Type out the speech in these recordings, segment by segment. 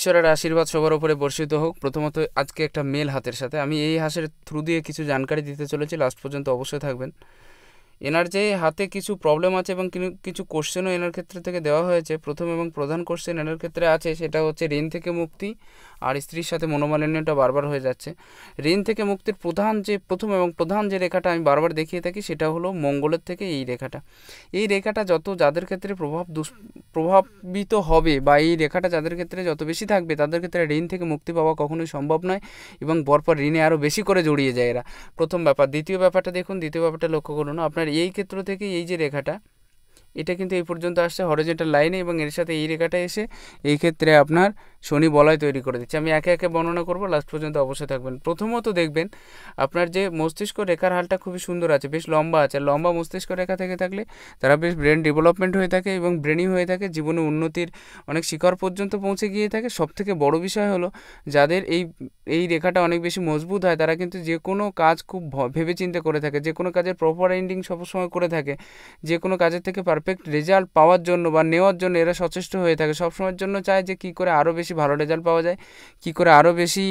ঈশ্বরের আশীর্বাদ সবার উপরে বর্ষিত হোক প্রথমত আজকে একটা মেল হাতের সাথে আমি এই হাসের থ্রু দিয়ে কিছু জানকারি দিতে চলেছি লাস্ট পর্যন্ত অবশ্যই থাকবেন এনার যে হাতে কিছু প্রবলেম আছে এবং কিছু কোশ্চেনও এনার ক্ষেত্রে থেকে দেওয়া হয়েছে প্রথম এবং প্রধান কোশ্চেন এনার ক্ষেত্রে আছে সেটা হচ্ছে ঋণ থেকে মুক্তি আর স্ত্রীর সাথে মনোমালিন্যটা বারবার হয়ে যাচ্ছে ঋণ থেকে মুক্তির প্রধান যে প্রথম এবং প্রধান যে রেখাটা আমি বারবার দেখিয়ে থাকি সেটা হলো মঙ্গলের থেকে এই রেখাটা এই রেখাটা যত যাদের ক্ষেত্রে প্রভাব প্রভাবিত হবে বা এই রেখাটা যাদের ক্ষেত্রে যত বেশি থাকবে তাদের ক্ষেত্রে ঋণ থেকে মুক্তি পাওয়া কখনোই সম্ভব নয় এবং পরপর ঋণে আরও বেশি করে জড়িয়ে যায় এরা প্রথম ব্যাপার দ্বিতীয় ব্যাপারটা দেখুন দ্বিতীয় ব্যাপারটা লক্ষ্য করুন আপনার এই ক্ষেত্র থেকে এই যে রেখাটা এটা কিন্তু এই পর্যন্ত আসছে হরিজেন্টাল লাইনে এবং এর সাথে এই রেখাটা এসে এই ক্ষেত্রে আপনার শনি বলয় তৈরি করে দিচ্ছে আমি একে একে বর্ণনা করব লাস্ট পর্যন্ত অবশ্যই থাকবেন প্রথমত দেখবেন আপনার যে মস্তিষ্ক রেখার হালটা খুবই সুন্দর আছে বেশ লম্বা আছে লম্বা মস্তিষ্ক রেখা থেকে থাকলে তারা বেশ ব্রেন ডেভেলপমেন্ট হয়ে থাকে এবং ব্রেনই হয়ে থাকে জীবনে উন্নতির অনেক শিখর পর্যন্ত পৌঁছে গিয়ে থাকে সবথেকে বড় বিষয় হলো যাদের এই এই রেখাটা অনেক বেশি মজবুত হয় তারা কিন্তু যে কোনো কাজ খুব ভেবেচিন্তে করে থাকে যে কোনো কাজের প্রপার এন্ডিং সবসময় করে থাকে যে কোনো কাজের থেকে পার পারফেক্ট রেজাল্ট পাওয়ার জন্য বা নেওয়ার জন্য এরা সচেষ্ট হয়ে থাকে সবসময়ের জন্য চায় যে কী করে আরও বেশি ভালো রেজাল্ট পাওয়া যায় কী করে আরও বেশি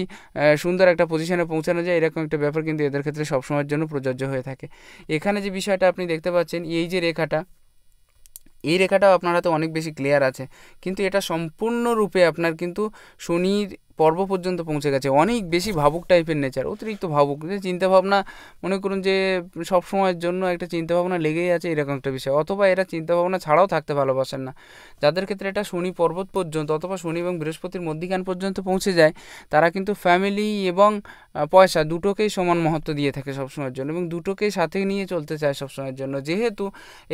সুন্দর একটা পজিশনে পৌঁছানো যায় এরকম একটা ব্যাপার কিন্তু এদের ক্ষেত্রে সবসময়ের জন্য প্রযোজ্য হয়ে থাকে এখানে যে বিষয়টা আপনি দেখতে পাচ্ছেন এই যে রেখাটা এই রেখাটাও আপনার হাতে অনেক বেশি ক্লিয়ার আছে কিন্তু এটা সম্পূর্ণরূপে আপনার কিন্তু শনির পর্ব পর্যন্ত পৌঁছে গেছে অনেক বেশি ভাবুক টাইপের নেচার অতিরিক্ত ভাবুক যে চিন্তাভাবনা মনে করুন যে সব সময়ের জন্য একটা চিন্তাভাবনা লেগেই আছে এরকম একটা বিষয় অথবা এরা চিন্তাভাবনা ছাড়াও থাকতে ভালোবাসেন না যাদের ক্ষেত্রে এটা শনি পর্বত পর্যন্ত অথবা শনি এবং বৃহস্পতির মধ্যিখান পর্যন্ত পৌঁছে যায় তারা কিন্তু ফ্যামিলি এবং পয়সা দুটোকেই সমান মহত্ব দিয়ে থাকে সবসময়ের জন্য এবং দুটোকেই সাথে নিয়ে চলতে চায় সবসময়ের জন্য যেহেতু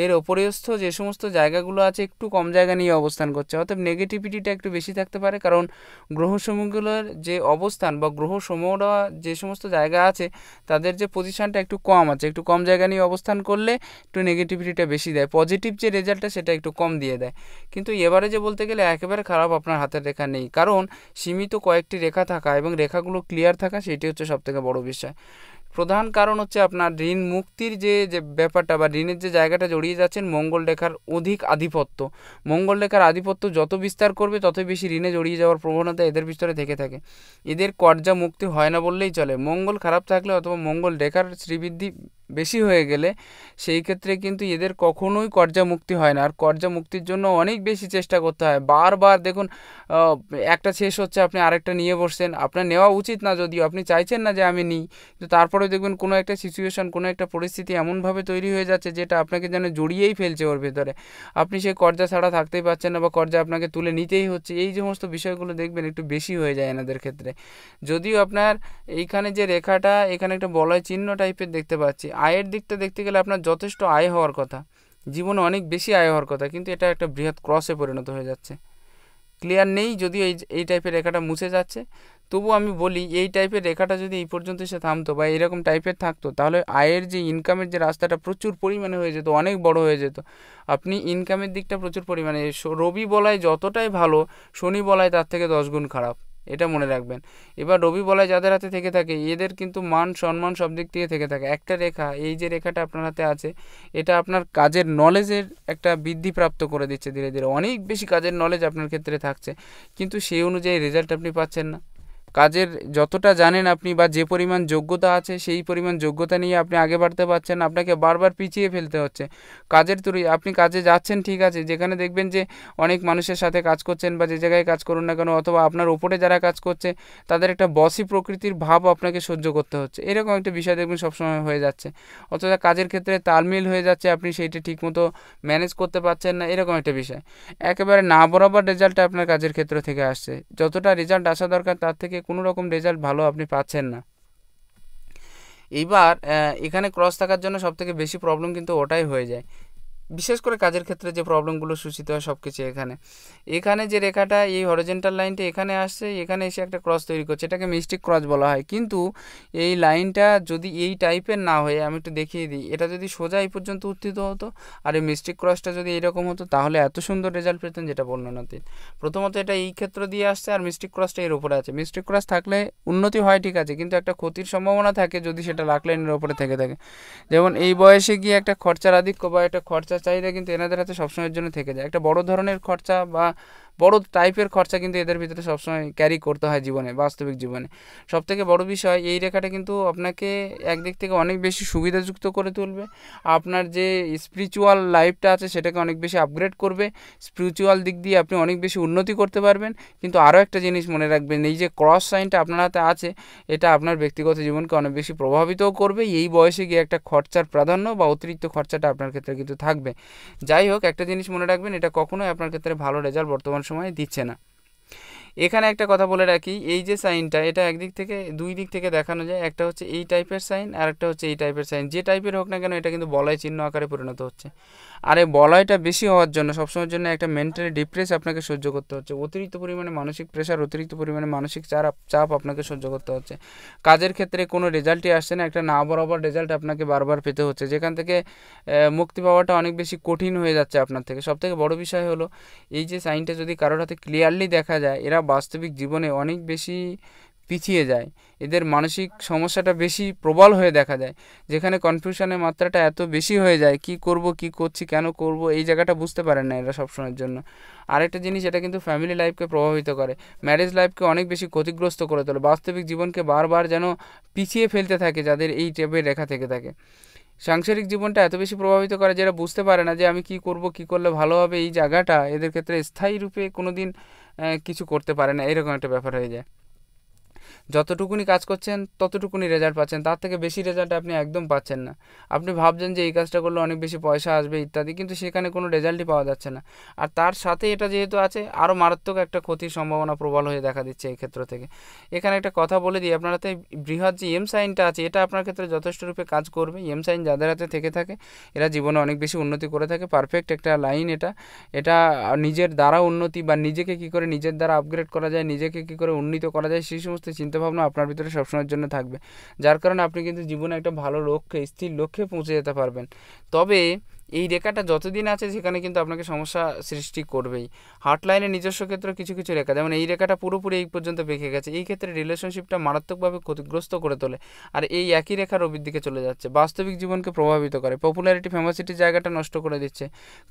এর ওপরেস্থ যে সমস্ত জায়গাগুলো আছে একটু কম জায়গা নিয়ে অবস্থান করছে অর্থাৎ নেগেটিভিটিটা একটু বেশি থাকতে পারে কারণ গ্রহসমূহ গ্রহগুলোর যে অবস্থান বা গ্রহ সমূহরা যে সমস্ত জায়গা আছে তাদের যে পজিশানটা একটু কম আছে একটু কম জায়গা নিয়ে অবস্থান করলে একটু নেগেটিভিটিটা বেশি দেয় পজিটিভ যে রেজাল্টটা সেটা একটু কম দিয়ে দেয় কিন্তু এবারে যে বলতে গেলে একেবারে খারাপ আপনার হাতের রেখা নেই কারণ সীমিত কয়েকটি রেখা থাকা এবং রেখাগুলো ক্লিয়ার থাকা সেটি হচ্ছে সবথেকে বড় বিষয় প্রধান কারণ হচ্ছে আপনার ঋণ মুক্তির যে যে ব্যাপারটা বা ঋণের যে জায়গাটা জড়িয়ে যাচ্ছেন মঙ্গল রেখার অধিক আধিপত্য মঙ্গল রেখার আধিপত্য যত বিস্তার করবে ততই বেশি ঋণে জড়িয়ে যাওয়ার প্রবণতা এদের ভিতরে থেকে থাকে এদের কর্জা মুক্তি হয় না বললেই চলে মঙ্গল খারাপ থাকলে অথবা মঙ্গল রেখার শ্রীবৃদ্ধি বেশি হয়ে গেলে সেই ক্ষেত্রে কিন্তু এদের কখনোই কর্জা মুক্তি হয় না আর কর্জা মুক্তির জন্য অনেক বেশি চেষ্টা করতে হয় বারবার দেখুন একটা শেষ হচ্ছে আপনি আরেকটা নিয়ে বসছেন আপনার নেওয়া উচিত না যদিও আপনি চাইছেন না যে আমি নিই কিন্তু তারপরে তারপরে দেখবেন কোনো একটা সিচুয়েশান কোনো একটা পরিস্থিতি এমনভাবে তৈরি হয়ে যাচ্ছে যেটা আপনাকে যেন জড়িয়েই ফেলছে ওর ভেতরে আপনি সেই কর্জা ছাড়া থাকতেই পারছেন না বা কর্জা আপনাকে তুলে নিতেই হচ্ছে এই সমস্ত বিষয়গুলো দেখবেন একটু বেশি হয়ে যায় এনাদের ক্ষেত্রে যদিও আপনার এইখানে যে রেখাটা এখানে একটা বলয় চিহ্ন টাইপের দেখতে পাচ্ছি আয়ের দিকটা দেখতে গেলে আপনার যথেষ্ট আয় হওয়ার কথা জীবনে অনেক বেশি আয় হওয়ার কথা কিন্তু এটা একটা বৃহৎ ক্রসে পরিণত হয়ে যাচ্ছে ক্লিয়ার নেই যদিও এই এই টাইপের রেখাটা মুছে যাচ্ছে তবু আমি বলি এই টাইপের রেখাটা যদি এই পর্যন্ত সে থামতো বা এরকম টাইপের থাকতো তাহলে আয়ের যে ইনকামের যে রাস্তাটা প্রচুর পরিমাণে হয়ে যেত অনেক বড় হয়ে যেত আপনি ইনকামের দিকটা প্রচুর পরিমাণে রবি বলায় যতটাই ভালো শনি বলায় তার থেকে দশ গুণ খারাপ এটা মনে রাখবেন এবার রবি বলায় যাদের হাতে থেকে থাকে এদের কিন্তু মান সম্মান সব দিক থেকে থেকে থাকে একটা রেখা এই যে রেখাটা আপনার হাতে আছে এটা আপনার কাজের নলেজের একটা বৃদ্ধি প্রাপ্ত করে দিচ্ছে ধীরে ধীরে অনেক বেশি কাজের নলেজ আপনার ক্ষেত্রে থাকছে কিন্তু সেই অনুযায়ী রেজাল্ট আপনি পাচ্ছেন না কাজের যতটা জানেন আপনি বা যে পরিমাণ যোগ্যতা আছে সেই পরিমাণ যোগ্যতা নিয়ে আপনি আগে বাড়তে পারছেন আপনাকে বারবার পিছিয়ে ফেলতে হচ্ছে কাজের তুরি আপনি কাজে যাচ্ছেন ঠিক আছে যেখানে দেখবেন যে অনেক মানুষের সাথে কাজ করছেন বা যে জায়গায় কাজ করুন না কেন অথবা আপনার ওপরে যারা কাজ করছে তাদের একটা বসি প্রকৃতির ভাব আপনাকে সহ্য করতে হচ্ছে এরকম একটা বিষয় দেখবেন সবসময় হয়ে যাচ্ছে অথচ কাজের ক্ষেত্রে তালমিল হয়ে যাচ্ছে আপনি সেইটা ঠিকমতো ম্যানেজ করতে পারছেন না এরকম একটা বিষয় একেবারে না বরাবর রেজাল্ট আপনার কাজের ক্ষেত্র থেকে আসছে যতটা রেজাল্ট আসা দরকার তার থেকে কোনো রকম রেজাল্ট ভালো আপনি পাচ্ছেন না এইবার এখানে ক্রস থাকার জন্য সবথেকে বেশি প্রবলেম কিন্তু ওটাই হয়ে যায় বিশেষ করে কাজের ক্ষেত্রে যে প্রবলেমগুলো সূচিত হয় সব কিছু এখানে এখানে যে রেখাটা এই হরিজেন্টাল লাইনটা এখানে আসছে এখানে এসে একটা ক্রস তৈরি করছে এটাকে মিস্টিক ক্রস বলা হয় কিন্তু এই লাইনটা যদি এই টাইপের না হয়ে আমি একটু দেখিয়ে দিই এটা যদি সোজা এই পর্যন্ত উত্থিত হতো আর এই মিস্টিক ক্রসটা যদি এরকম হতো তাহলে এত সুন্দর রেজাল্ট পেতেন যেটা বর্ণনাতে প্রথমত এটা এই ক্ষেত্র দিয়ে আসছে আর মিস্টিক ক্রসটা এর উপরে আছে মিস্টিক ক্রস থাকলে উন্নতি হয় ঠিক আছে কিন্তু একটা ক্ষতির সম্ভাবনা থাকে যদি সেটা লাক লাইনের ওপরে থেকে থাকে যেমন এই বয়সে গিয়ে একটা খরচার আধিক্য বা একটা খরচা খরচা চাহিদা কিন্তু এনাদের হাতে সবসময়ের জন্য থেকে যায় একটা বড় ধরনের খরচা বা বড় টাইপের খরচা কিন্তু এদের ভিতরে সবসময় ক্যারি করতে হয় জীবনে বাস্তবিক জীবনে সব থেকে বড় বিষয় এই রেখাটা কিন্তু আপনাকে একদিক থেকে অনেক বেশি সুবিধাযুক্ত করে তুলবে আপনার যে স্পিরিচুয়াল লাইফটা আছে সেটাকে অনেক বেশি আপগ্রেড করবে স্পিরিচুয়াল দিক দিয়ে আপনি অনেক বেশি উন্নতি করতে পারবেন কিন্তু আরও একটা জিনিস মনে রাখবেন এই যে ক্রস সাইনটা আপনার হাতে আছে এটা আপনার ব্যক্তিগত জীবনকে অনেক বেশি প্রভাবিতও করবে এই বয়সে গিয়ে একটা খরচার প্রাধান্য বা অতিরিক্ত খরচাটা আপনার ক্ষেত্রে কিন্তু থাকবে যাই হোক একটা জিনিস মনে রাখবেন এটা কখনোই আপনার ক্ষেত্রে ভালো রেজাল্ট বর্তমান সময় দিচ্ছে না এখানে একটা কথা বলে রাখি এই যে সাইনটা এটা একদিক থেকে দুই দিক থেকে দেখানো যায় একটা হচ্ছে এই টাইপের সাইন আর একটা হচ্ছে এই টাইপের সাইন যে টাইপের হোক না কেন এটা কিন্তু বলয় চিহ্ন আকারে পরিণত হচ্ছে আর এই বলয়টা বেশি হওয়ার জন্য সবসময়ের জন্য একটা মেন্টালি ডিপ্রেস আপনাকে সহ্য করতে হচ্ছে অতিরিক্ত পরিমাণে মানসিক প্রেশার অতিরিক্ত পরিমাণে মানসিক চাপ চাপ আপনাকে সহ্য করতে হচ্ছে কাজের ক্ষেত্রে কোনো রেজাল্টই আসছে না একটা না বরাবর রেজাল্ট আপনাকে বারবার পেতে হচ্ছে যেখান থেকে মুক্তি পাওয়াটা অনেক বেশি কঠিন হয়ে যাচ্ছে আপনার থেকে সবথেকে বড় বিষয় হলো এই যে সাইনটা যদি কারোর হাতে ক্লিয়ারলি দেখা যায় এরা বাস্তবিক জীবনে অনেক বেশি পিছিয়ে যায় এদের মানসিক সমস্যাটা বেশি প্রবল হয়ে দেখা যায় যেখানে কনফিউশনের মাত্রাটা এত বেশি হয়ে যায় কি করব কি করছি কেন করব এই জায়গাটা বুঝতে পারেন না এরা সবসময়ের জন্য আরেকটা জিনিস এটা কিন্তু ফ্যামিলি লাইফকে প্রভাবিত করে ম্যারেজ লাইফকে অনেক বেশি ক্ষতিগ্রস্ত করে তোলে বাস্তবিক জীবনকে বারবার যেন পিছিয়ে ফেলতে থাকে যাদের এই টেপের রেখা থেকে থাকে সাংসারিক জীবনটা এত বেশি প্রভাবিত করে যারা বুঝতে পারে না যে আমি কি করব কি করলে ভালো হবে এই জায়গাটা এদের ক্ষেত্রে স্থায়ী রূপে কোনো দিন কিছু করতে পারে না এরকম একটা ব্যাপার হয়ে যায় যতটুকুনি কাজ করছেন ততটুকুনি রেজাল্ট পাচ্ছেন তার থেকে বেশি রেজাল্ট আপনি একদম পাচ্ছেন না আপনি ভাবছেন যে এই কাজটা করলে অনেক বেশি পয়সা আসবে ইত্যাদি কিন্তু সেখানে কোনো রেজাল্টই পাওয়া যাচ্ছে না আর তার সাথে এটা যেহেতু আছে আরও মারাত্মক একটা ক্ষতির সম্ভাবনা প্রবল হয়ে দেখা দিচ্ছে এই ক্ষেত্র থেকে এখানে একটা কথা বলে দিই আপনার হাতে বৃহৎ যে এম সাইনটা আছে এটা আপনার ক্ষেত্রে যথেষ্ট রূপে কাজ করবে এম সাইন যাদের হাতে থেকে থাকে এরা জীবনে অনেক বেশি উন্নতি করে থাকে পারফেক্ট একটা লাইন এটা এটা নিজের দ্বারা উন্নতি বা নিজেকে কি করে নিজের দ্বারা আপগ্রেড করা যায় নিজেকে কি করে উন্নীত করা যায় সেই সমস্ত চিন্তা চিন্তাভাবনা আপনার ভিতরে সবসময়ের জন্য থাকবে যার কারণে আপনি কিন্তু জীবনে একটা ভালো লক্ষ্যে স্থির লক্ষ্যে পৌঁছে যেতে পারবেন তবে এই রেখাটা যতদিন আছে সেখানে কিন্তু আপনাকে সমস্যা সৃষ্টি করবেই হার্টলাইনের নিজস্ব ক্ষেত্রে কিছু কিছু রেখা যেমন এই রেখাটা পুরোপুরি এই পর্যন্ত বেঁকে গেছে এই ক্ষেত্রে রিলেশনশিপটা মারাত্মকভাবে ক্ষতিগ্রস্ত করে তোলে আর এই একই রেখার ওপর দিকে চলে যাচ্ছে বাস্তবিক জীবনকে প্রভাবিত করে পপুলারিটি ফেমাসিটির জায়গাটা নষ্ট করে দিচ্ছে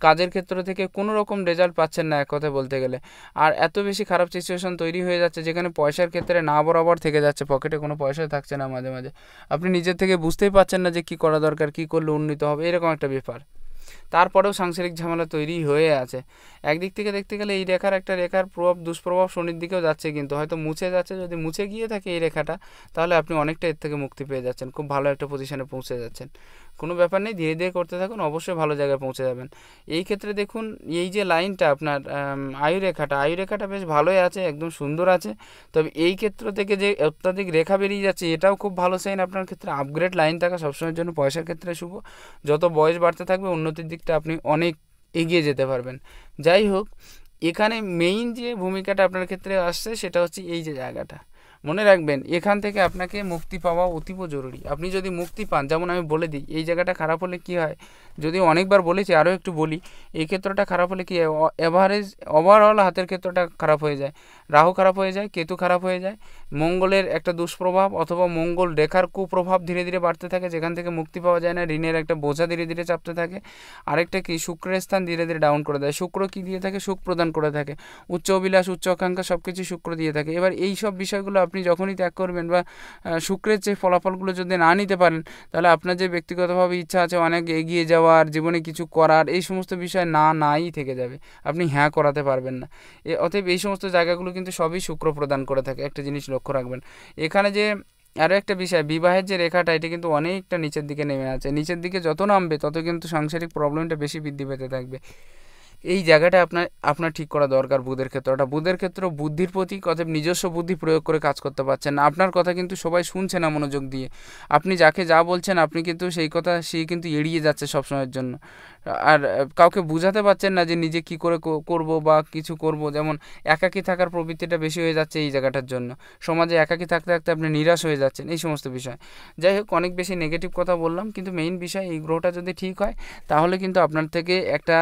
কাজের ক্ষেত্র থেকে কোনো রকম রেজাল্ট পাচ্ছেন না এক কথা বলতে গেলে আর এত বেশি খারাপ সিচুয়েশন তৈরি হয়ে যাচ্ছে যেখানে পয়সার ক্ষেত্রে না বরাবর থেকে যাচ্ছে পকেটে কোনো পয়সা থাকছে না মাঝে মাঝে আপনি নিজের থেকে বুঝতেই পারছেন না যে কী করা দরকার কী করলে উন্নীত হবে এরকম একটা ব্যাপার তারপরেও সাংসারিক ঝামেলা তৈরি হয়ে আছে একদিক থেকে দেখতে গেলে এই রেখার একটা রেখার প্রভাব দুষ্প্রভাব শনির দিকেও যাচ্ছে কিন্তু হয়তো মুছে যাচ্ছে যদি মুছে গিয়ে থাকে এই রেখাটা তাহলে আপনি অনেকটা এর থেকে মুক্তি পেয়ে যাচ্ছেন খুব ভালো একটা পজিশনে পৌঁছে যাচ্ছেন কোনো ব্যাপার নেই ধীরে ধীরে করতে থাকুন অবশ্যই ভালো জায়গায় পৌঁছে যাবেন এই ক্ষেত্রে দেখুন এই যে লাইনটা আপনার আয়ুরেখাটা আয়ুরেখাটা বেশ ভালোই আছে একদম সুন্দর আছে তবে এই ক্ষেত্র থেকে যে অত্যাধিক রেখা বেরিয়ে যাচ্ছে এটাও খুব ভালো সাইন আপনার ক্ষেত্রে আপগ্রেড লাইন থাকা সবসময়ের জন্য পয়সার ক্ষেত্রে শুভ যত বয়স বাড়তে থাকবে উন্নতির দিকটা আপনি অনেক এগিয়ে যেতে পারবেন যাই হোক এখানে মেইন যে ভূমিকাটা আপনার ক্ষেত্রে আসছে সেটা হচ্ছে এই যে জায়গাটা মনে রাখবেন এখান থেকে আপনাকে মুক্তি পাওয়া অতীব জরুরি আপনি যদি মুক্তি পান যেমন আমি বলে দিই এই জায়গাটা খারাপ হলে কি হয় যদি অনেকবার বলেছি আরও একটু বলি এই ক্ষেত্রটা খারাপ হলে কি এভারেজ ওভারঅল হাতের ক্ষেত্রটা খারাপ হয়ে যায় রাহু খারাপ হয়ে যায় কেতু খারাপ হয়ে যায় মঙ্গলের একটা দুষ্প্রভাব অথবা মঙ্গল রেখার কুপ্রভাব ধীরে ধীরে বাড়তে থাকে যেখান থেকে মুক্তি পাওয়া যায় না ঋণের একটা বোঝা ধীরে ধীরে চাপতে থাকে আরেকটা কি শুক্রের স্থান ধীরে ধীরে ডাউন করে দেয় শুক্র কী দিয়ে থাকে সুখ প্রদান করে থাকে উচ্চ অভিলাষ উচ্চ আকাঙ্ক্ষা সব কিছু শুক্র দিয়ে থাকে এবার এই সব বিষয়গুলো আপনি যখনই ত্যাগ করবেন বা শুক্রের যে ফলাফলগুলো যদি না নিতে পারেন তাহলে আপনার যে ব্যক্তিগতভাবে ইচ্ছা আছে অনেক এগিয়ে যাওয়া যাওয়ার জীবনে কিছু করার এই সমস্ত বিষয় না নাই থেকে যাবে আপনি হ্যাঁ করাতে পারবেন না অতএব এই সমস্ত জায়গাগুলো কিন্তু সবই শুক্র প্রদান করে থাকে একটা জিনিস লক্ষ্য রাখবেন এখানে যে আরও একটা বিষয় বিবাহের যে রেখাটা এটি কিন্তু অনেকটা নিচের দিকে নেমে আছে নিচের দিকে যত নামবে তত কিন্তু সাংসারিক প্রবলেমটা বেশি বৃদ্ধি পেতে থাকবে এই জায়গাটা আপনার আপনার ঠিক করা দরকার বুধের ক্ষেত্রে ওটা বুধের ক্ষেত্রে বুদ্ধির প্রতি অতএব নিজস্ব বুদ্ধি প্রয়োগ করে কাজ করতে পারছেন না আপনার কথা কিন্তু সবাই শুনছে না মনোযোগ দিয়ে আপনি যাকে যা বলছেন আপনি কিন্তু সেই কথা সে কিন্তু এড়িয়ে যাচ্ছে সবসময়ের জন্য আর কাউকে বোঝাতে পারছেন না যে নিজে কি করে করব বা কিছু করব যেমন একাকি থাকার প্রবৃত্তিটা বেশি হয়ে যাচ্ছে এই জায়গাটার জন্য সমাজে একাকি থাকতে থাকতে আপনি নিরাশ হয়ে যাচ্ছেন এই সমস্ত বিষয় যাই হোক অনেক বেশি নেগেটিভ কথা বললাম কিন্তু মেইন বিষয় এই গ্রহটা যদি ঠিক হয় তাহলে কিন্তু আপনার থেকে একটা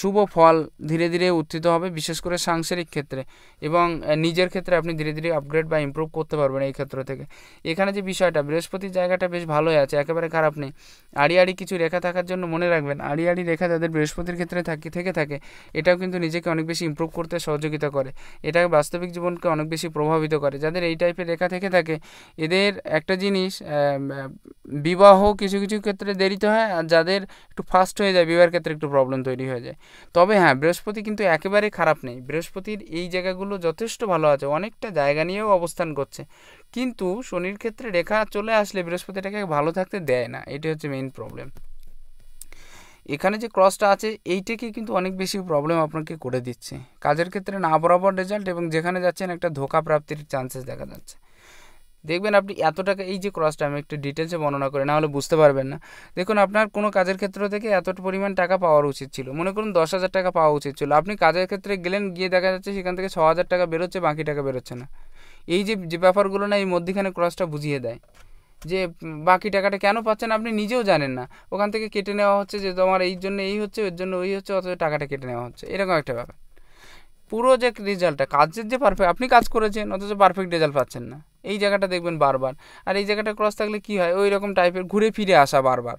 শুভ ফল ধীরে ধীরে উত্থিত হবে বিশেষ করে সাংসারিক ক্ষেত্রে এবং নিজের ক্ষেত্রে আপনি ধীরে ধীরে আপগ্রেড বা ইম্প্রুভ করতে পারবেন এই ক্ষেত্র থেকে এখানে যে বিষয়টা বৃহস্পতির জায়গাটা বেশ ভালোই আছে একেবারে খারাপ নেই আড়ি আড়ি কিছু রেখা থাকার জন্য মনে রাখবেন আড়ি ক্যারিয়ারই রেখা যাদের বৃহস্পতির ক্ষেত্রে থাকি থেকে থাকে এটাও কিন্তু নিজেকে অনেক বেশি ইম্প্রুভ করতে সহযোগিতা করে এটা বাস্তবিক জীবনকে অনেক বেশি প্রভাবিত করে যাদের এই টাইপের রেখা থেকে থাকে এদের একটা জিনিস বিবাহ কিছু কিছু ক্ষেত্রে দেরিতে হয় আর যাদের একটু ফাস্ট হয়ে যায় বিবাহের ক্ষেত্রে একটু প্রবলেম তৈরি হয়ে যায় তবে হ্যাঁ বৃহস্পতি কিন্তু একেবারে খারাপ নেই বৃহস্পতির এই জায়গাগুলো যথেষ্ট ভালো আছে অনেকটা জায়গা নিয়েও অবস্থান করছে কিন্তু শনির ক্ষেত্রে রেখা চলে আসলে বৃহস্পতিটাকে ভালো থাকতে দেয় না এটি হচ্ছে মেইন প্রবলেম এখানে যে ক্রসটা আছে এইটাকে কিন্তু অনেক বেশি প্রবলেম আপনাকে করে দিচ্ছে কাজের ক্ষেত্রে না বরাবর রেজাল্ট এবং যেখানে যাচ্ছেন একটা ধোকা প্রাপ্তির চান্সেস দেখা যাচ্ছে দেখবেন আপনি এত টাকা এই যে ক্রসটা আমি একটু ডিটেলসে বর্ণনা করি না হলে বুঝতে পারবেন না দেখুন আপনার কোনো কাজের ক্ষেত্র থেকে এত পরিমাণ টাকা পাওয়ার উচিত ছিল মনে করুন দশ হাজার টাকা পাওয়া উচিত ছিল আপনি কাজের ক্ষেত্রে গেলেন গিয়ে দেখা যাচ্ছে সেখান থেকে ছ হাজার টাকা বেরোচ্ছে বাকি টাকা বেরোচ্ছে না এই যে ব্যাপারগুলো না এই মধ্যখানে ক্রসটা বুঝিয়ে দেয় যে বাকি টাকাটা কেন পাচ্ছেন আপনি নিজেও জানেন না ওখান থেকে কেটে নেওয়া হচ্ছে যে তোমার এই জন্য এই হচ্ছে ওর জন্য ওই হচ্ছে অথচ টাকাটা কেটে নেওয়া হচ্ছে এরকম একটা ব্যাপার পুরো যে রেজাল্টটা কাজের যে পারফেক্ট আপনি কাজ করেছেন অথচ পারফেক্ট রেজাল্ট পাচ্ছেন না এই জায়গাটা দেখবেন বারবার আর এই জায়গাটা ক্রস থাকলে কী হয় ওই রকম টাইপের ঘুরে ফিরে আসা বারবার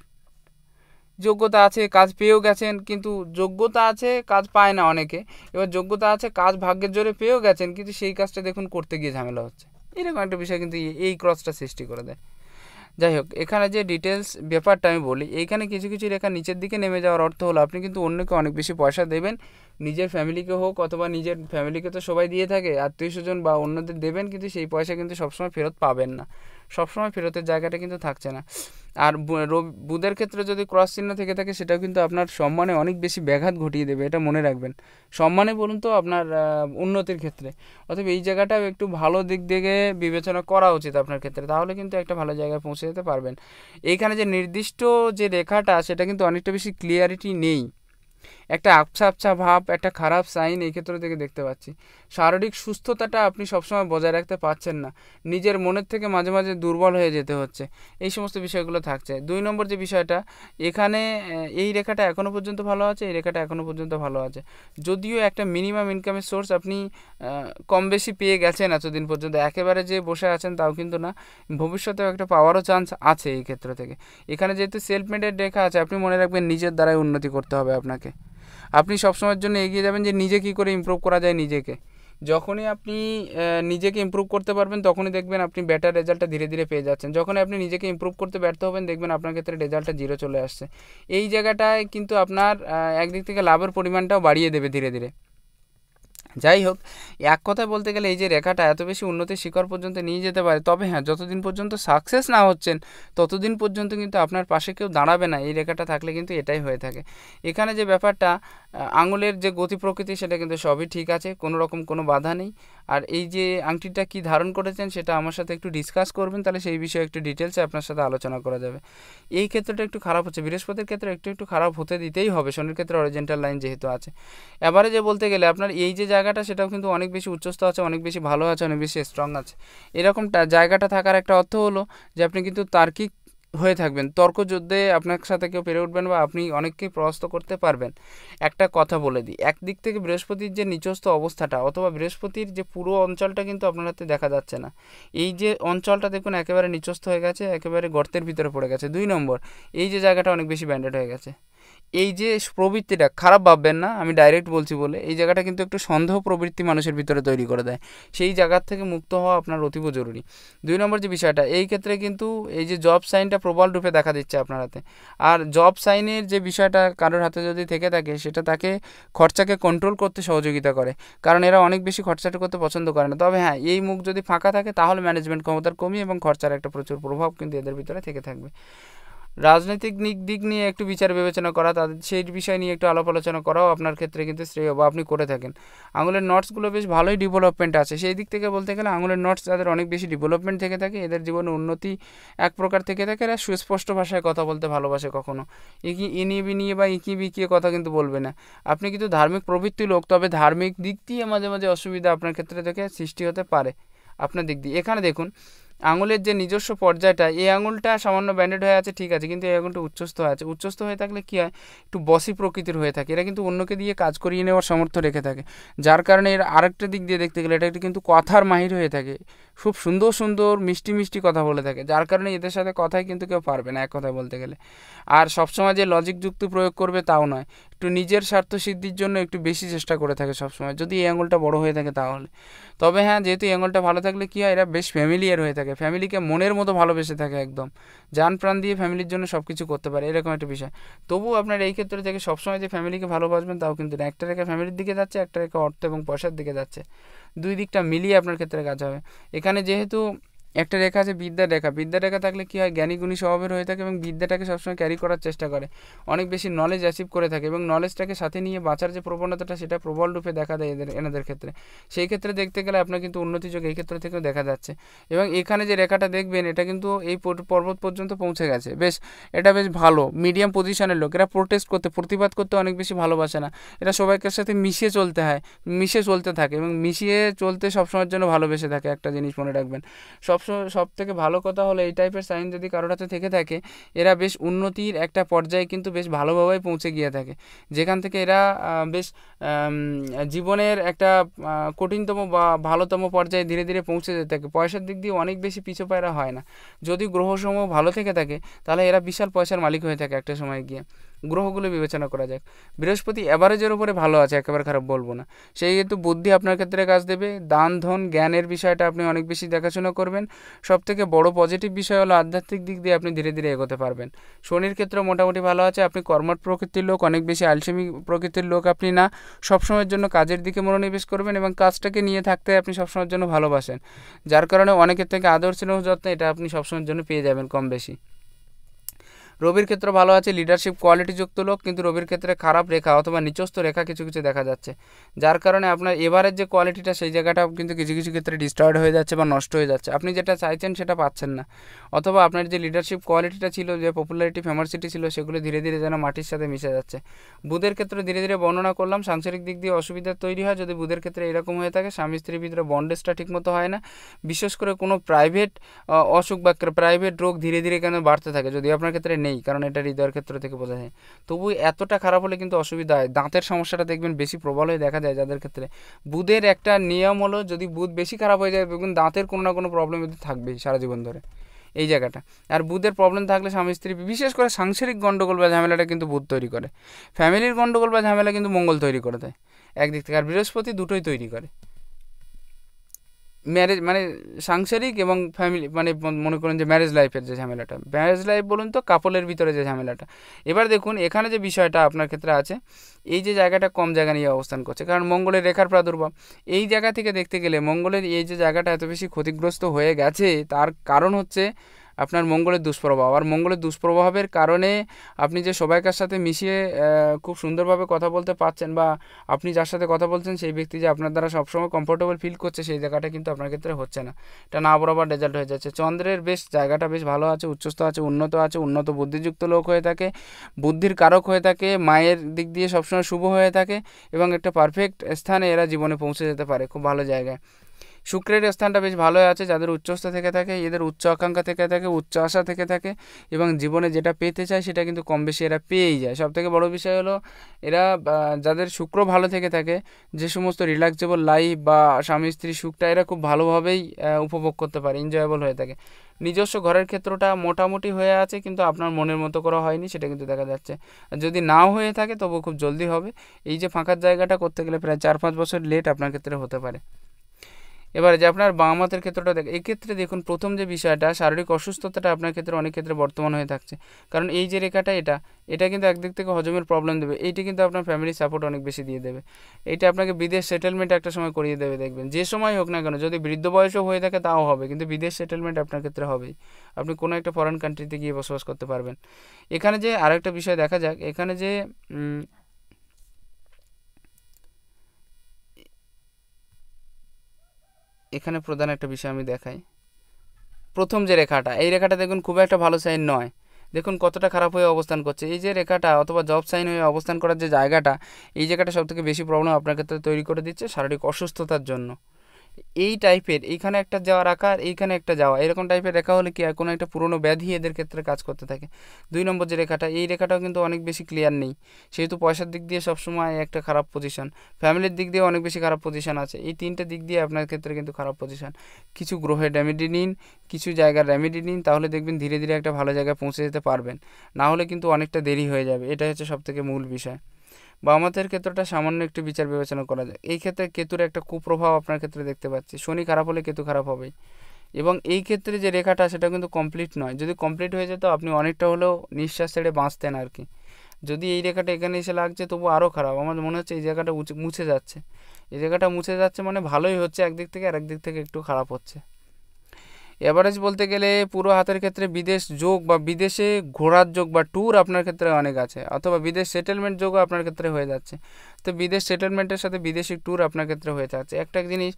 যোগ্যতা আছে কাজ পেয়েও গেছেন কিন্তু যোগ্যতা আছে কাজ পায় না অনেকে এবার যোগ্যতা আছে কাজ ভাগ্যের জোরে পেয়েও গেছেন কিন্তু সেই কাজটা দেখুন করতে গিয়ে ঝামেলা হচ্ছে এরকম একটা বিষয় কিন্তু এই ক্রসটা সৃষ্টি করে দেয় যাই হোক এখানে যে ডিটেলস ব্যাপারটা আমি বলি এইখানে কিছু কিছু রেখা নিচের দিকে নেমে যাওয়ার অর্থ হলো আপনি কিন্তু অন্যকে অনেক বেশি পয়সা দেবেন নিজের ফ্যামিলিকে হোক অথবা নিজের ফ্যামিলিকে তো সবাই দিয়ে থাকে আত্মীয় স্বজন বা অন্যদের দেবেন কিন্তু সেই পয়সা কিন্তু সবসময় ফেরত পাবেন না সবসময় ফেরতের জায়গাটা কিন্তু থাকছে না আর বুধের ক্ষেত্রে যদি ক্রস চিহ্ন থেকে থাকে সেটাও কিন্তু আপনার সম্মানে অনেক বেশি ব্যাঘাত ঘটিয়ে দেবে এটা মনে রাখবেন সম্মানে বলুন তো আপনার উন্নতির ক্ষেত্রে অথবা এই জায়গাটা একটু ভালো দিক থেকে বিবেচনা করা উচিত আপনার ক্ষেত্রে তাহলে কিন্তু একটা ভালো জায়গায় পৌঁছে যেতে পারবেন এইখানে যে নির্দিষ্ট যে রেখাটা সেটা কিন্তু অনেকটা বেশি ক্লিয়ারিটি নেই একটা আবছা আবছা ভাব একটা খারাপ সাইন এই ক্ষেত্র থেকে দেখতে পাচ্ছি শারীরিক সুস্থতাটা আপনি সবসময় বজায় রাখতে পারছেন না নিজের মনের থেকে মাঝে মাঝে দুর্বল হয়ে যেতে হচ্ছে এই সমস্ত বিষয়গুলো থাকছে দুই নম্বর যে বিষয়টা এখানে এই রেখাটা এখনও পর্যন্ত ভালো আছে এই রেখাটা এখনও পর্যন্ত ভালো আছে যদিও একটা মিনিমাম ইনকামের সোর্স আপনি কম বেশি পেয়ে গেছেন এতদিন পর্যন্ত একেবারে যে বসে আছেন তাও কিন্তু না ভবিষ্যতেও একটা পাওয়ারও চান্স আছে এই ক্ষেত্র থেকে এখানে যেহেতু সেলফ মেডের রেখা আছে আপনি মনে রাখবেন নিজের দ্বারাই উন্নতি করতে হবে আপনাকে আপনি সবসময়ের জন্য এগিয়ে যাবেন যে নিজে কি করে ইম্প্রুভ করা যায় নিজেকে যখনই আপনি নিজেকে ইম্প্রুভ করতে পারবেন তখনই দেখবেন আপনি বেটার রেজাল্টটা ধীরে ধীরে পেয়ে যাচ্ছেন যখনই আপনি নিজেকে ইম্প্রুভ করতে ব্যর্থ হবেন দেখবেন আপনার ক্ষেত্রে রেজাল্টটা জিরো চলে আসছে এই জায়গাটায় কিন্তু আপনার একদিক থেকে লাভের পরিমাণটাও বাড়িয়ে দেবে ধীরে ধীরে যাই হোক এক কথায় বলতে গেলে এই যে রেখাটা এত বেশি উন্নতির শিকর পর্যন্ত নিয়ে যেতে পারে তবে হ্যাঁ যতদিন পর্যন্ত সাকসেস না হচ্ছেন ততদিন পর্যন্ত কিন্তু আপনার পাশে কেউ দাঁড়াবে না এই রেখাটা থাকলে কিন্তু এটাই হয়ে থাকে এখানে যে ব্যাপারটা আঙুলের যে গতি প্রকৃতি সেটা কিন্তু সবই ঠিক আছে কোনো রকম কোনো বাধা নেই আর এই যে আংটিটা কি ধারণ করেছেন সেটা আমার সাথে একটু ডিসকাস করবেন তাহলে সেই বিষয়ে একটু ডিটেলসে আপনার সাথে আলোচনা করা যাবে এই ক্ষেত্রটা একটু খারাপ হচ্ছে বৃহস্পতির ক্ষেত্রে একটু একটু খারাপ হতে দিতেই হবে শনির ক্ষেত্রে অরিজেন্টাল লাইন যেহেতু আছে এবারে যে বলতে গেলে আপনার এই যে জায়গাটা সেটাও কিন্তু অনেক বেশি উচ্চস্থ আছে অনেক বেশি ভালো আছে অনেক বেশি স্ট্রং আছে এরকম জায়গাটা থাকার একটা অর্থ হলো যে আপনি কিন্তু তার্কিক হয়ে থাকবেন তর্ক যুদ্ধে আপনার সাথে কেউ পেরে উঠবেন বা আপনি অনেককেই পরাস্ত করতে পারবেন একটা কথা বলে দিই একদিক থেকে বৃহস্পতির যে নিচস্ত অবস্থাটা অথবা বৃহস্পতির যে পুরো অঞ্চলটা কিন্তু আপনার হাতে দেখা যাচ্ছে না এই যে অঞ্চলটা দেখুন একেবারে নিচস্ত হয়ে গেছে একেবারে গর্তের ভিতরে পড়ে গেছে দুই নম্বর এই যে জায়গাটা অনেক বেশি ব্যান্ডেড হয়ে গেছে এই যে প্রবৃত্তিটা খারাপ ভাববেন না আমি ডাইরেক্ট বলছি বলে এই জায়গাটা কিন্তু একটু সন্দেহ প্রবৃত্তি মানুষের ভিতরে তৈরি করে দেয় সেই জায়গার থেকে মুক্ত হওয়া আপনার অতীব জরুরি দুই নম্বর যে বিষয়টা এই ক্ষেত্রে কিন্তু এই যে জব সাইনটা প্রবল রূপে দেখা দিচ্ছে আপনার হাতে আর জব সাইনের যে বিষয়টা কারোর হাতে যদি থেকে থাকে সেটা তাকে খরচাকে কন্ট্রোল করতে সহযোগিতা করে কারণ এরা অনেক বেশি খরচাটা করতে পছন্দ করে না তবে হ্যাঁ এই মুখ যদি ফাঁকা থাকে তাহলে ম্যানেজমেন্ট ক্ষমতার কমি এবং খরচার একটা প্রচুর প্রভাব কিন্তু এদের ভিতরে থেকে থাকবে রাজনৈতিক দিক নিয়ে একটু বিচার বিবেচনা করা তাদের সেই বিষয় নিয়ে একটু আলাপ আলোচনা করাও আপনার ক্ষেত্রে কিন্তু শ্রেয় বা আপনি করে থাকেন আঙুলের নটসগুলো বেশ ভালোই ডেভেলপমেন্ট আছে সেই দিক থেকে বলতে গেলে আঙুলের নটস তাদের অনেক বেশি ডেভেলপমেন্ট থেকে থাকে এদের জীবনে উন্নতি এক প্রকার থেকে থাকে এরা সুস্পষ্ট ভাষায় কথা বলতে ভালোবাসে কখনো ইকি ইনিয়ে বিনিয়ে বা ইকি বিকিয়ে কথা কিন্তু বলবে না আপনি কিন্তু ধার্মিক প্রবৃত্তি লোক তবে ধার্মিক দিক দিয়ে মাঝে মাঝে অসুবিধা আপনার ক্ষেত্রে থেকে সৃষ্টি হতে পারে আপনার দিক দিয়ে এখানে দেখুন আঙুলের যে নিজস্ব পর্যায়টা এই আঙুলটা সামান্য ব্যান্ডেড হয়ে আছে ঠিক আছে কিন্তু এই আঙুলটা হয়ে আছে উচ্চস্ত হয়ে থাকলে কী হয় একটু বসি প্রকৃতির হয়ে থাকে এরা কিন্তু অন্যকে দিয়ে কাজ করিয়ে নেওয়ার সামর্থ্য রেখে থাকে যার কারণে এর আরেকটা দিক দিয়ে দেখতে গেলে এটা কিন্তু কথার মাহির হয়ে থাকে খুব সুন্দর সুন্দর মিষ্টি মিষ্টি কথা বলে থাকে যার কারণে এদের সাথে কথাই কিন্তু কেউ পারবে না এক কথায় বলতে গেলে আর সবসময় যে লজিক যুক্তি প্রয়োগ করবে তাও নয় একটু নিজের স্বার্থ সিদ্ধির জন্য একটু বেশি চেষ্টা করে থাকে সবসময় যদি এই অ্যাঙ্গলটা বড়ো হয়ে থাকে তাহলে তবে হ্যাঁ যেহেতু এই ভালো থাকলে কী হয় এরা বেশ ফ্যামিলিয়ার হয়ে থাকে ফ্যামিলিকে মনের মতো ভালোবেসে থাকে একদম যান প্রাণ দিয়ে ফ্যামিলির জন্য সব কিছু করতে পারে এরকম একটা বিষয় তবু আপনার এই ক্ষেত্রে থেকে সবসময় যে ফ্যামিলিকে ভালোবাসবেন তাও কিন্তু না একটা রেখে ফ্যামিলির দিকে যাচ্ছে একটা রেখে অর্থ এবং পয়সার দিকে যাচ্ছে দুই দিকটা মিলিয়ে আপনার ক্ষেত্রে কাজ হবে এখানে যেহেতু একটা রেখা আছে বিদ্যার রেখা বিদ্যার রেখা থাকলে কী হয় জ্ঞানী গুণী স্বভাবের হয়ে থাকে এবং বিদ্যাটাকে সবসময় ক্যারি করার চেষ্টা করে অনেক বেশি নলেজ অ্যাচিভ করে থাকে এবং নলেজটাকে সাথে নিয়ে বাঁচার যে প্রবণতাটা সেটা প্রবল রূপে দেখা দেয় এদের এনাদের ক্ষেত্রে সেই ক্ষেত্রে দেখতে গেলে আপনার কিন্তু উন্নতি যোগ এই ক্ষেত্র থেকেও দেখা যাচ্ছে এবং এখানে যে রেখাটা দেখবেন এটা কিন্তু এই পর্বত পর্যন্ত পৌঁছে গেছে বেশ এটা বেশ ভালো মিডিয়াম পজিশনের লোক এরা প্রোটেস্ট করতে প্রতিবাদ করতে অনেক বেশি ভালোবাসে না এটা সবাইকার সাথে মিশিয়ে চলতে হয় মিশে চলতে থাকে এবং মিশিয়ে চলতে সবসময়ের জন্য ভালোবেসে থাকে একটা জিনিস মনে রাখবেন সব সবসময় সব থেকে ভালো কথা হলো এই টাইপের সাইন যদি কারোর হাতে থেকে থাকে এরা বেশ উন্নতির একটা পর্যায়ে কিন্তু বেশ ভালোভাবেই পৌঁছে গিয়ে থাকে যেখান থেকে এরা বেশ জীবনের একটা কঠিনতম বা ভালোতম পর্যায়ে ধীরে ধীরে পৌঁছে যেতে থাকে পয়সার দিক দিয়ে অনেক বেশি পিছু এরা হয় না যদি গ্রহসমূহ ভালো থেকে থাকে তাহলে এরা বিশাল পয়সার মালিক হয়ে থাকে একটা সময় গিয়ে গ্রহগুলো বিবেচনা করা যাক বৃহস্পতি অ্যাভারেজের উপরে ভালো আছে একেবারে খারাপ বলবো না সেই হেতু বুদ্ধি আপনার ক্ষেত্রে কাজ দেবে দান ধন জ্ঞানের বিষয়টা আপনি অনেক বেশি দেখাশোনা করবেন সবথেকে বড় পজিটিভ বিষয় হলো আধ্যাত্মিক দিক দিয়ে আপনি ধীরে ধীরে এগোতে পারবেন শনির ক্ষেত্রে মোটামুটি ভালো আছে আপনি কর্মট প্রকৃতির লোক অনেক বেশি আলসেমি প্রকৃতির লোক আপনি না সবসময়ের জন্য কাজের দিকে মনোনিবেশ করবেন এবং কাজটাকে নিয়ে থাকতে আপনি সবসময়ের জন্য ভালোবাসেন যার কারণে অনেকের থেকে আদর্শ যত্ন এটা আপনি সবসময়ের জন্য পেয়ে যাবেন কম বেশি রবির ক্ষেত্রে ভালো আছে লিডারশিপ কোয়ালিটিযুক্ত লোক কিন্তু রবির ক্ষেত্রে খারাপ রেখা অথবা নিচস্থ রেখা কিছু কিছু দেখা যাচ্ছে যার কারণে আপনার এবারের যে কোয়ালিটিটা সেই জায়গাটা কিন্তু কিছু কিছু ক্ষেত্রে ডিস্টার্ব হয়ে যাচ্ছে বা নষ্ট হয়ে যাচ্ছে আপনি যেটা চাইছেন সেটা পাচ্ছেন না অথবা আপনার যে লিডারশিপ কোয়ালিটিটা ছিল যে পপুলারিটি ফেমার্সিটি ছিল সেগুলো ধীরে ধীরে যেন মাটির সাথে মিশে যাচ্ছে বুধের ক্ষেত্রে ধীরে ধীরে বর্ণনা করলাম সাংসারিক দিক দিয়ে অসুবিধা তৈরি হয় যদি বুধের ক্ষেত্রে এরকম হয়ে থাকে স্বামী স্ত্রীর ভিতরে বন্ডেজটা ঠিকমতো হয় না বিশেষ করে কোনো প্রাইভেট অসুখ বা প্রাইভেট রোগ ধীরে ধীরে কেন বাড়তে থাকে যদি আপনার ক্ষেত্রে নেই কারণ এটা হৃদয়ের ক্ষেত্র থেকে বোঝা যায় তবু এতটা খারাপ হলে কিন্তু অসুবিধা হয় দাঁতের সমস্যাটা দেখবেন বেশি প্রবল হয়ে দেখা যায় যাদের ক্ষেত্রে বুধের একটা নিয়ম হলো যদি বুধ বেশি খারাপ হয়ে যায় দেখবেন দাঁতের কোনো না কোনো প্রবলেম যদি থাকবেই সারা জীবন ধরে এই জায়গাটা আর বুধের প্রবলেম থাকলে স্বামী স্ত্রী বিশেষ করে সাংসারিক গণ্ডগোল বা ঝামেলাটা কিন্তু বুধ তৈরি করে ফ্যামিলির গণ্ডগোল বা ঝামেলা কিন্তু মঙ্গল তৈরি করে দেয় একদিক থেকে আর বৃহস্পতি দুটোই তৈরি করে ম্যারেজ মানে সাংসারিক এবং ফ্যামিলি মানে মনে করেন যে ম্যারেজ লাইফের যে ঝামেলাটা ম্যারেজ লাইফ বলুন তো কাপলের ভিতরে যে ঝামেলাটা এবার দেখুন এখানে যে বিষয়টা আপনার ক্ষেত্রে আছে এই যে জায়গাটা কম জায়গা নিয়ে অবস্থান করছে কারণ মঙ্গলের রেখার প্রাদুর্ভাব এই জায়গা থেকে দেখতে গেলে মঙ্গলের এই যে জায়গাটা এত বেশি ক্ষতিগ্রস্ত হয়ে গেছে তার কারণ হচ্ছে আপনার মঙ্গলের দুষ্প্রভাব আর মঙ্গলের দুষ্প্রভাবের কারণে আপনি যে সবাইকার সাথে মিশিয়ে খুব সুন্দরভাবে কথা বলতে পারছেন বা আপনি যার সাথে কথা বলছেন সেই ব্যক্তি যে আপনার দ্বারা সবসময় কমফোর্টেবল ফিল করছে সেই জায়গাটা কিন্তু আপনার ক্ষেত্রে হচ্ছে না এটা না বরাবর রেজাল্ট হয়ে যাচ্ছে চন্দ্রের বেশ জায়গাটা বেশ ভালো আছে উচ্চস্থ আছে উন্নত আছে উন্নত বুদ্ধিযুক্ত লোক হয়ে থাকে বুদ্ধির কারক হয়ে থাকে মায়ের দিক দিয়ে সবসময় শুভ হয়ে থাকে এবং একটা পারফেক্ট স্থানে এরা জীবনে পৌঁছে যেতে পারে খুব ভালো জায়গায় শুক্রের স্থানটা বেশ ভালোই আছে যাদের উচ্চস্থ থেকে থাকে এদের উচ্চ আকাঙ্ক্ষা থেকে থাকে উচ্চ আশা থেকে থাকে এবং জীবনে যেটা পেতে চায় সেটা কিন্তু কম বেশি এরা পেয়েই যায় সবথেকে বড় বিষয় হলো এরা যাদের শুক্র ভালো থেকে থাকে যে সমস্ত রিল্যাক্সেবল লাইফ বা স্বামী স্ত্রী সুখটা এরা খুব ভালোভাবেই উপভোগ করতে পারে এনজয়েবল হয়ে থাকে নিজস্ব ঘরের ক্ষেত্রটা মোটামুটি হয়ে আছে কিন্তু আপনার মনের মতো করা হয়নি সেটা কিন্তু দেখা যাচ্ছে যদি নাও হয়ে থাকে তবু খুব জলদি হবে এই যে ফাঁকার জায়গাটা করতে গেলে প্রায় চার পাঁচ বছর লেট আপনার ক্ষেত্রে হতে পারে এবারে যে আপনার বাম হাতের ক্ষেত্রটা দেখ এক্ষেত্রে দেখুন প্রথম যে বিষয়টা শারীরিক অসুস্থতাটা আপনার ক্ষেত্রে অনেক ক্ষেত্রে বর্তমান হয়ে থাকছে কারণ এই যে রেখাটা এটা এটা কিন্তু একদিক থেকে হজমের প্রবলেম দেবে এইটি কিন্তু আপনার ফ্যামিলি সাপোর্ট অনেক বেশি দিয়ে দেবে এটা আপনাকে বিদেশ সেটেলমেন্ট একটা সময় করিয়ে দেবে দেখবেন যে সময় হোক না কেন যদি বৃদ্ধ বয়সও হয়ে থাকে তাও হবে কিন্তু বিদেশ সেটেলমেন্ট আপনার ক্ষেত্রে হবেই আপনি কোনো একটা ফরেন কান্ট্রিতে গিয়ে বসবাস করতে পারবেন এখানে যে আরেকটা বিষয় দেখা যাক এখানে যে এখানে প্রধান একটা বিষয় আমি দেখাই প্রথম যে রেখাটা এই রেখাটা দেখুন খুব একটা ভালো সাইন নয় দেখুন কতটা খারাপ হয়ে অবস্থান করছে এই যে রেখাটা অথবা জব সাইন হয়ে অবস্থান করার যে জায়গাটা এই জায়গাটা সবথেকে বেশি প্রবলেম আপনার ক্ষেত্রে তৈরি করে দিচ্ছে শারীরিক অসুস্থতার জন্য এই টাইপের এইখানে একটা যাওয়া রাখা আর এইখানে একটা যাওয়া এরকম টাইপের রেখা হলে কি আর কোনো একটা পুরনো ব্যাধি এদের ক্ষেত্রে কাজ করতে থাকে দুই নম্বর যে রেখাটা এই রেখাটাও কিন্তু অনেক বেশি ক্লিয়ার নেই সেহেতু পয়সার দিক দিয়ে সবসময় একটা খারাপ পজিশন ফ্যামিলির দিক দিয়ে অনেক বেশি খারাপ পজিশন আছে এই তিনটে দিক দিয়ে আপনার ক্ষেত্রে কিন্তু খারাপ পজিশন কিছু গ্রহে রেমেডি নিন কিছু জায়গার রেমেডি নিন তাহলে দেখবেন ধীরে ধীরে একটা ভালো জায়গায় পৌঁছে যেতে পারবেন না হলে কিন্তু অনেকটা দেরি হয়ে যাবে এটা হচ্ছে সবথেকে মূল বিষয় বামাতের ক্ষেত্রটা সামান্য একটু বিচার বিবেচনা করা যায় এই ক্ষেত্রে কেতুর একটা কুপ্রভাব আপনার ক্ষেত্রে দেখতে পাচ্ছি শনি খারাপ হলে কেতু খারাপ হবেই এবং এই ক্ষেত্রে যে রেখাটা সেটা কিন্তু কমপ্লিট নয় যদি কমপ্লিট হয়ে যেত আপনি অনেকটা হলেও নিঃশ্বাস ছেড়ে বাঁচতেন আর কি যদি এই রেখাটা এখানে এসে লাগছে তবু আরও খারাপ আমার মনে হচ্ছে এই জায়গাটা মুছে যাচ্ছে এই জায়গাটা মুছে যাচ্ছে মানে ভালোই হচ্ছে একদিক থেকে আরেক দিক থেকে একটু খারাপ হচ্ছে অ্যাভারেজ বলতে গেলে পুরো হাতের ক্ষেত্রে বিদেশ যোগ বা বিদেশে ঘোরার যোগ বা ট্যুর আপনার ক্ষেত্রে অনেক আছে অথবা বিদেশ সেটেলমেন্ট যোগও আপনার ক্ষেত্রে হয়ে যাচ্ছে তো বিদেশ সেটেলমেন্টের সাথে বিদেশি ট্যুর আপনার ক্ষেত্রে হয়ে যাচ্ছে একটা জিনিস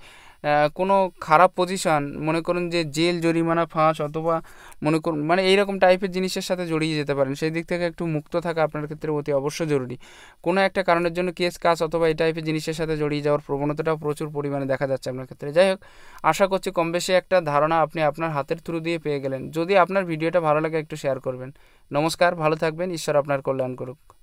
কোনো খারাপ পজিশান মনে করুন যে জেল জরিমানা ফাঁস অথবা মনে করুন মানে এইরকম টাইপের জিনিসের সাথে জড়িয়ে যেতে পারেন সেই দিক থেকে একটু মুক্ত থাকা আপনার ক্ষেত্রে অতি অবশ্য জরুরি কোনো একটা কারণের জন্য কেস কাজ অথবা এই টাইপের জিনিসের সাথে জড়িয়ে যাওয়ার প্রবণতাটাও প্রচুর পরিমাণে দেখা যাচ্ছে আপনার ক্ষেত্রে যাই হোক আশা করছি কম বেশি একটা ধারণা আপনি আপনার হাতের থ্রু দিয়ে পেয়ে গেলেন যদি আপনার ভিডিওটা ভালো লাগে একটু শেয়ার করবেন নমস্কার ভালো থাকবেন ঈশ্বর আপনার কল্যাণ করুক